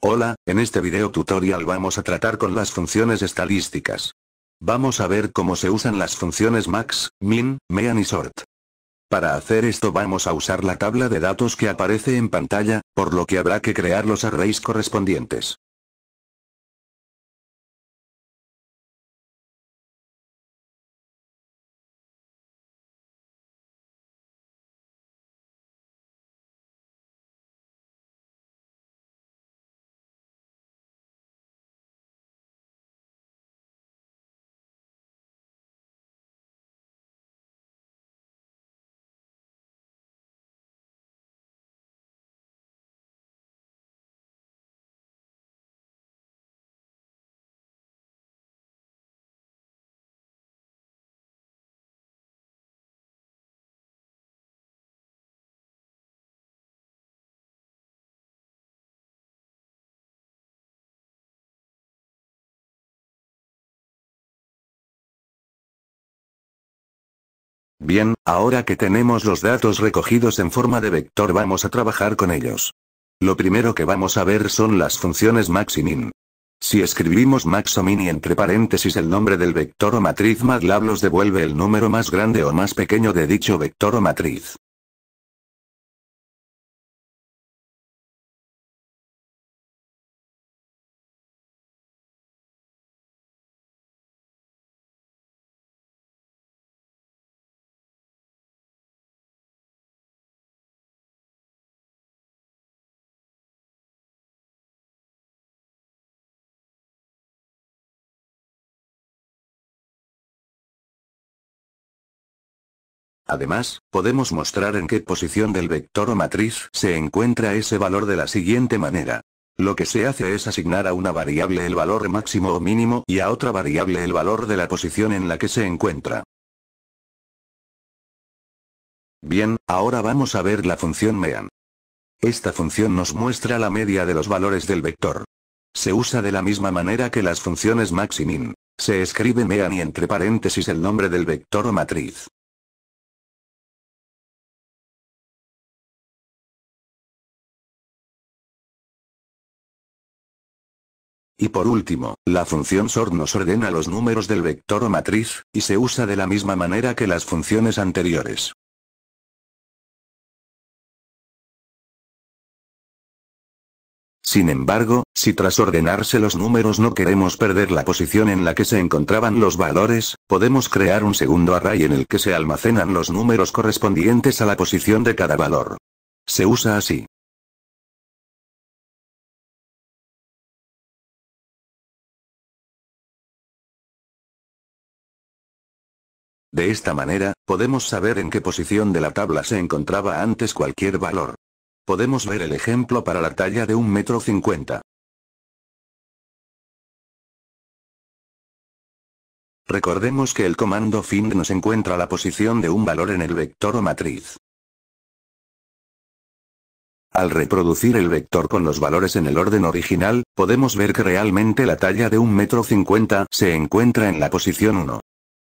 Hola, en este video tutorial vamos a tratar con las funciones estadísticas. Vamos a ver cómo se usan las funciones max, min, mean y sort. Para hacer esto vamos a usar la tabla de datos que aparece en pantalla, por lo que habrá que crear los arrays correspondientes. Bien, ahora que tenemos los datos recogidos en forma de vector vamos a trabajar con ellos. Lo primero que vamos a ver son las funciones max y min. Si escribimos max o min y entre paréntesis el nombre del vector o matriz MATLAB los devuelve el número más grande o más pequeño de dicho vector o matriz. Además, podemos mostrar en qué posición del vector o matriz se encuentra ese valor de la siguiente manera. Lo que se hace es asignar a una variable el valor máximo o mínimo y a otra variable el valor de la posición en la que se encuentra. Bien, ahora vamos a ver la función MEAN. Esta función nos muestra la media de los valores del vector. Se usa de la misma manera que las funciones maximin. Se escribe MEAN y entre paréntesis el nombre del vector o matriz. Y por último, la función sort nos ordena los números del vector o matriz, y se usa de la misma manera que las funciones anteriores. Sin embargo, si tras ordenarse los números no queremos perder la posición en la que se encontraban los valores, podemos crear un segundo array en el que se almacenan los números correspondientes a la posición de cada valor. Se usa así. De esta manera, podemos saber en qué posición de la tabla se encontraba antes cualquier valor. Podemos ver el ejemplo para la talla de 1,50 m. Recordemos que el comando find nos encuentra la posición de un valor en el vector o matriz. Al reproducir el vector con los valores en el orden original, podemos ver que realmente la talla de 1,50 m se encuentra en la posición 1.